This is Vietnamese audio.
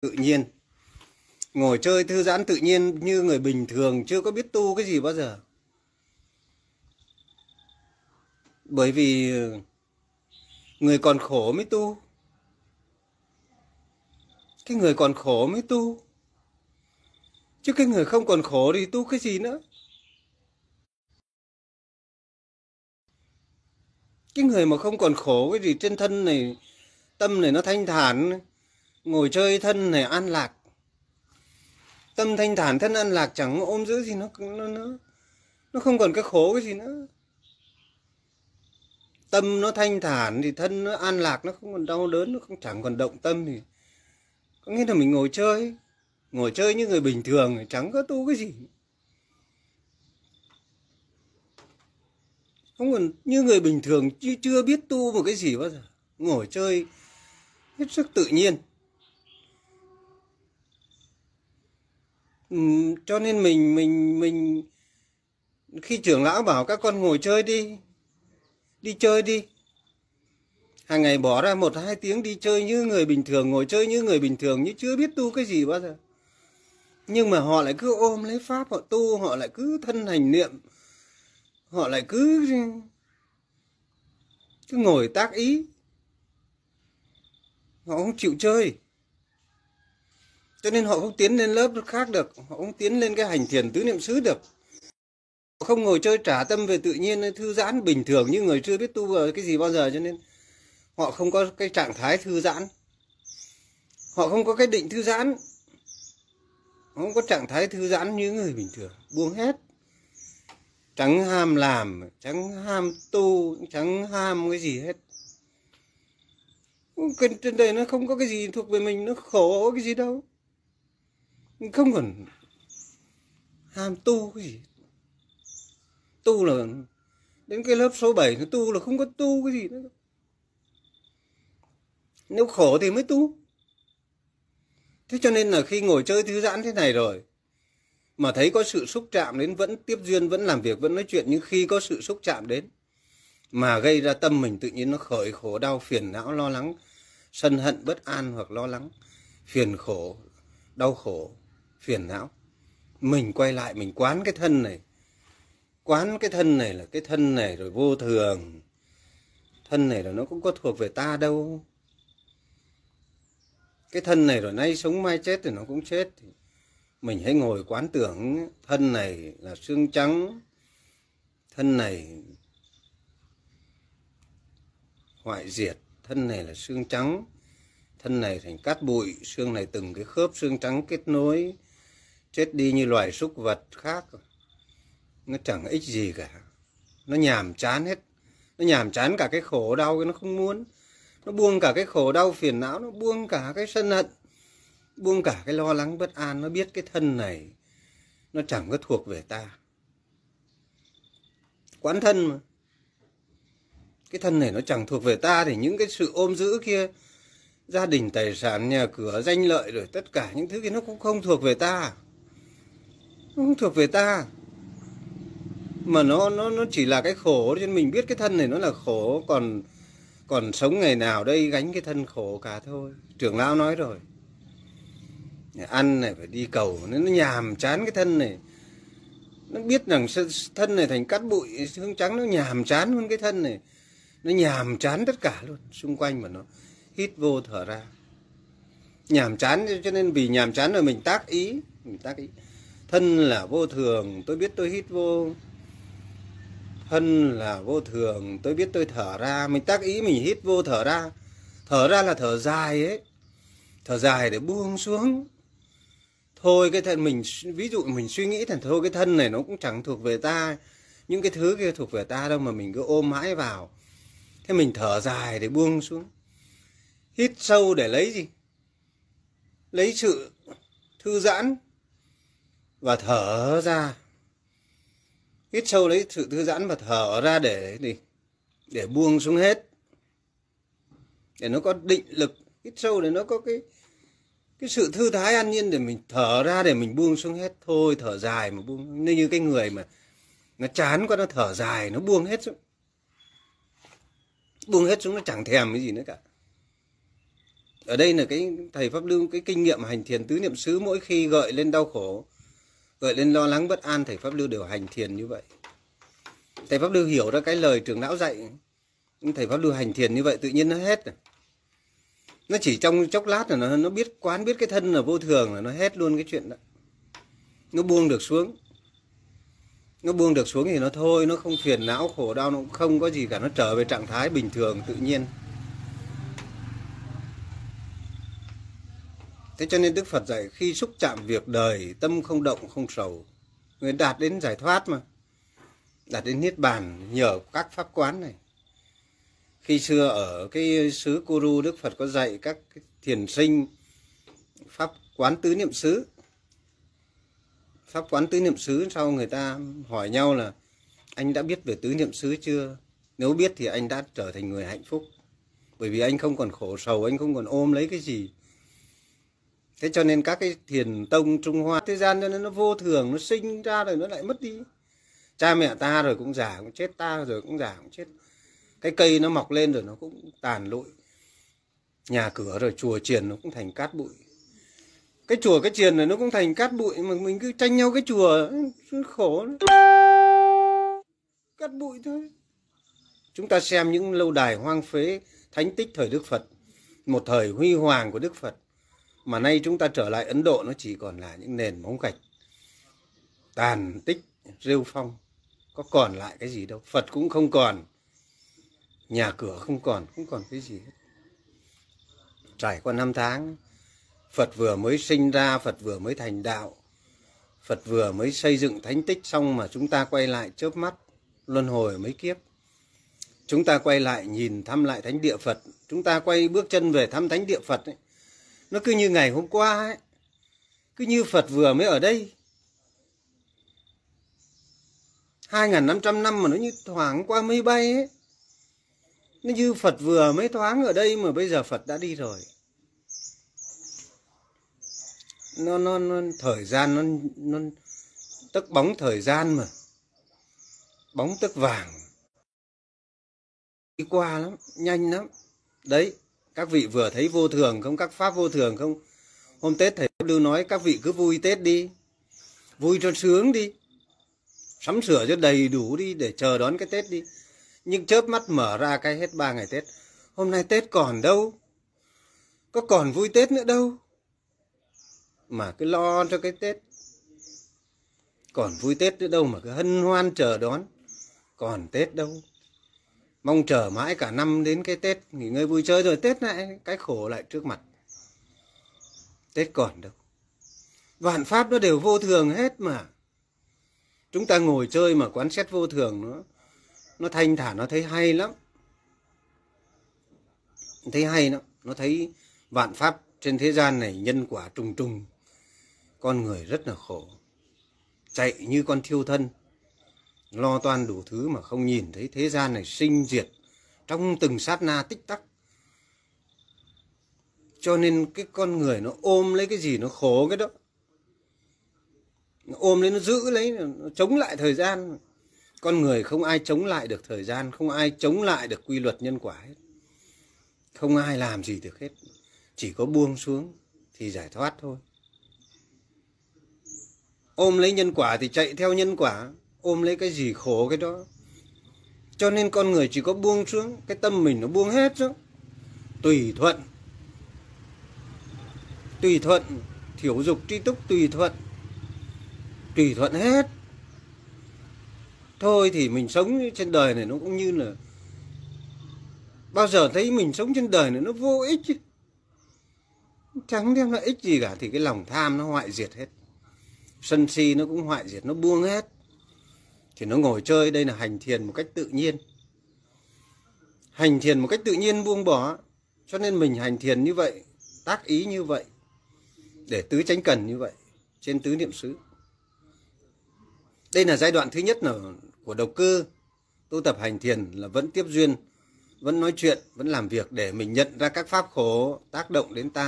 tự nhiên ngồi chơi thư giãn tự nhiên như người bình thường chưa có biết tu cái gì bao giờ bởi vì người còn khổ mới tu cái người còn khổ mới tu chứ cái người không còn khổ thì tu cái gì nữa cái người mà không còn khổ cái gì trên thân này tâm này nó thanh thản ngồi chơi thân này an lạc tâm thanh thản thân an lạc chẳng ôm giữ gì nó nó nó, nó không còn cái khổ cái gì nữa tâm nó thanh thản thì thân nó an lạc nó không còn đau đớn nó không chẳng còn động tâm thì có nghĩa là mình ngồi chơi ngồi chơi như người bình thường chẳng có tu cái gì không còn như người bình thường chưa, chưa biết tu một cái gì bao giờ ngồi chơi hết sức tự nhiên cho nên mình mình mình khi trưởng lão bảo các con ngồi chơi đi đi chơi đi hàng ngày bỏ ra một hai tiếng đi chơi như người bình thường ngồi chơi như người bình thường như chưa biết tu cái gì bao giờ nhưng mà họ lại cứ ôm lấy pháp họ tu họ lại cứ thân hành niệm họ lại cứ cứ ngồi tác ý họ không chịu chơi cho nên họ không tiến lên lớp khác được họ không tiến lên cái hành thiền tứ niệm xứ được họ không ngồi chơi trả tâm về tự nhiên thư giãn bình thường như người chưa biết tu cái gì bao giờ cho nên họ không có cái trạng thái thư giãn họ không có cái định thư giãn họ không có trạng thái thư giãn như người bình thường buông hết chẳng ham làm chẳng ham tu chẳng ham cái gì hết trên đời nó không có cái gì thuộc về mình nó khổ cái gì đâu không cần ham tu cái gì tu là đến cái lớp số 7 nó tu là không có tu cái gì nữa nếu khổ thì mới tu thế cho nên là khi ngồi chơi thư giãn thế này rồi mà thấy có sự xúc chạm đến vẫn tiếp duyên vẫn làm việc vẫn nói chuyện nhưng khi có sự xúc chạm đến mà gây ra tâm mình tự nhiên nó khởi khổ đau phiền não lo lắng sân hận bất an hoặc lo lắng phiền khổ đau khổ phiền não mình quay lại mình quán cái thân này quán cái thân này là cái thân này rồi vô thường thân này là nó cũng có thuộc về ta đâu cái thân này rồi nay sống mai chết thì nó cũng chết mình hãy ngồi quán tưởng thân này là xương trắng thân này hoại diệt thân này là xương trắng thân này thành cát bụi xương này từng cái khớp xương trắng kết nối chết đi như loài súc vật khác nó chẳng ích gì cả nó nhàm chán hết nó nhàm chán cả cái khổ đau nó không muốn nó buông cả cái khổ đau phiền não nó buông cả cái sân hận buông cả cái lo lắng bất an nó biết cái thân này nó chẳng có thuộc về ta quán thân mà cái thân này nó chẳng thuộc về ta thì những cái sự ôm giữ kia gia đình tài sản nhà cửa danh lợi rồi tất cả những thứ kia nó cũng không thuộc về ta không thuộc về ta mà nó nó nó chỉ là cái khổ cho nên mình biết cái thân này nó là khổ còn còn sống ngày nào đây gánh cái thân khổ cả thôi trưởng lão nói rồi ăn này phải đi cầu nó nhàm chán cái thân này nó biết rằng thân này thành cát bụi hương trắng nó nhàm chán hơn cái thân này nó nhàm chán tất cả luôn xung quanh mà nó hít vô thở ra nhàm chán cho nên vì nhàm chán rồi mình tác ý mình tác ý thân là vô thường tôi biết tôi hít vô thân là vô thường tôi biết tôi thở ra mình tác ý mình hít vô thở ra thở ra là thở dài ấy thở dài để buông xuống thôi cái thân mình ví dụ mình suy nghĩ thành thôi cái thân này nó cũng chẳng thuộc về ta những cái thứ kia thuộc về ta đâu mà mình cứ ôm mãi vào thế mình thở dài để buông xuống hít sâu để lấy gì lấy sự thư giãn và thở ra hít sâu lấy sự thư giãn và thở ra để để để buông xuống hết để nó có định lực hít sâu để nó có cái cái sự thư thái an nhiên để mình thở ra để mình buông xuống hết thôi thở dài mà buông như cái người mà nó chán quá nó thở dài nó buông hết xuống buông hết xuống nó chẳng thèm cái gì nữa cả ở đây là cái thầy pháp lưu cái kinh nghiệm hành thiền tứ niệm xứ mỗi khi gợi lên đau khổ gợi lên lo lắng bất an thầy pháp lưu đều hành thiền như vậy thầy pháp lưu hiểu ra cái lời trưởng lão dạy nhưng thầy pháp lưu hành thiền như vậy tự nhiên nó hết rồi nó chỉ trong chốc lát là nó nó biết quán biết cái thân là vô thường là nó hết luôn cái chuyện đó nó buông được xuống nó buông được xuống thì nó thôi nó không phiền não khổ đau nó không có gì cả nó trở về trạng thái bình thường tự nhiên Thế cho nên Đức Phật dạy khi xúc chạm việc đời, tâm không động không sầu, người đạt đến giải thoát mà. Đạt đến niết bàn nhờ các pháp quán này. Khi xưa ở cái xứ Kuru Đức Phật có dạy các thiền sinh pháp quán tứ niệm xứ. Pháp quán tứ niệm xứ sau người ta hỏi nhau là anh đã biết về tứ niệm xứ chưa? Nếu biết thì anh đã trở thành người hạnh phúc. Bởi vì anh không còn khổ sầu, anh không còn ôm lấy cái gì thế cho nên các cái thiền tông trung hoa thế gian cho nên nó vô thường nó sinh ra rồi nó lại mất đi cha mẹ ta rồi cũng già cũng chết ta rồi cũng già cũng chết cái cây nó mọc lên rồi nó cũng tàn lụi nhà cửa rồi chùa chiền nó cũng thành cát bụi cái chùa cái chiền này nó cũng thành cát bụi mà mình cứ tranh nhau cái chùa khổ cát bụi thôi chúng ta xem những lâu đài hoang phế thánh tích thời đức phật một thời huy hoàng của đức phật mà nay chúng ta trở lại Ấn Độ nó chỉ còn là những nền móng gạch tàn tích rêu phong có còn lại cái gì đâu Phật cũng không còn nhà cửa không còn không còn cái gì hết trải qua năm tháng Phật vừa mới sinh ra Phật vừa mới thành đạo Phật vừa mới xây dựng thánh tích xong mà chúng ta quay lại chớp mắt luân hồi mấy kiếp chúng ta quay lại nhìn thăm lại thánh địa Phật chúng ta quay bước chân về thăm thánh địa Phật ấy, nó cứ như ngày hôm qua ấy cứ như phật vừa mới ở đây 2.500 năm mà nó như thoáng qua mây bay ấy. Nó như Phật vừa mới thoáng ở đây mà bây giờ Phật đã đi rồi. Nó, nó, nó thời gian nó, nó tức bóng thời gian mà. Bóng tức vàng. Đi qua lắm, nhanh lắm. Đấy, các vị vừa thấy vô thường không các pháp vô thường không hôm tết thầy lưu nói các vị cứ vui tết đi vui cho sướng đi sắm sửa cho đầy đủ đi để chờ đón cái tết đi nhưng chớp mắt mở ra cái hết ba ngày tết hôm nay tết còn đâu có còn vui tết nữa đâu mà cứ lo cho cái tết còn vui tết nữa đâu mà cứ hân hoan chờ đón còn tết đâu mong chờ mãi cả năm đến cái Tết nghỉ ngơi vui chơi rồi Tết lại cái khổ lại trước mặt Tết còn đâu vạn pháp nó đều vô thường hết mà chúng ta ngồi chơi mà quán xét vô thường nó nó thanh thản nó thấy hay lắm thấy hay lắm nó thấy vạn pháp trên thế gian này nhân quả trùng trùng con người rất là khổ chạy như con thiêu thân lo toan đủ thứ mà không nhìn thấy thế gian này sinh diệt trong từng sát na tích tắc cho nên cái con người nó ôm lấy cái gì nó khổ cái đó nó ôm lấy nó giữ lấy nó chống lại thời gian con người không ai chống lại được thời gian không ai chống lại được quy luật nhân quả hết không ai làm gì được hết chỉ có buông xuống thì giải thoát thôi ôm lấy nhân quả thì chạy theo nhân quả ôm lấy cái gì khổ cái đó cho nên con người chỉ có buông xuống cái tâm mình nó buông hết xuống tùy thuận tùy thuận thiểu dục tri túc tùy thuận tùy thuận hết thôi thì mình sống trên đời này nó cũng như là bao giờ thấy mình sống trên đời này nó vô ích chứ chẳng đem lại ích gì cả thì cái lòng tham nó hoại diệt hết sân si nó cũng hoại diệt nó buông hết thì nó ngồi chơi đây là hành thiền một cách tự nhiên hành thiền một cách tự nhiên buông bỏ cho nên mình hành thiền như vậy tác ý như vậy để tứ tránh cần như vậy trên tứ niệm xứ đây là giai đoạn thứ nhất là của đầu cơ tu tập hành thiền là vẫn tiếp duyên vẫn nói chuyện vẫn làm việc để mình nhận ra các pháp khổ tác động đến ta